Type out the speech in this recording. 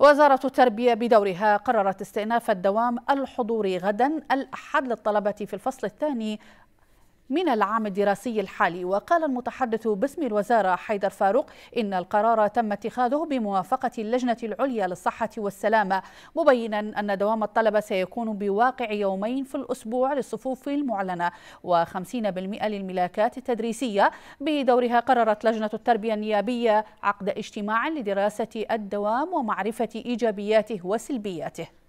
وزارة التربية بدورها قررت استئناف الدوام الحضوري غدا الأحد للطلبة في الفصل الثاني من العام الدراسي الحالي وقال المتحدث باسم الوزارة حيدر فاروق إن القرار تم اتخاذه بموافقة اللجنة العليا للصحة والسلامة مبينا أن دوام الطلبة سيكون بواقع يومين في الأسبوع للصفوف المعلنة و50% للملاكات التدريسية بدورها قررت لجنة التربية النيابية عقد اجتماع لدراسة الدوام ومعرفة إيجابياته وسلبياته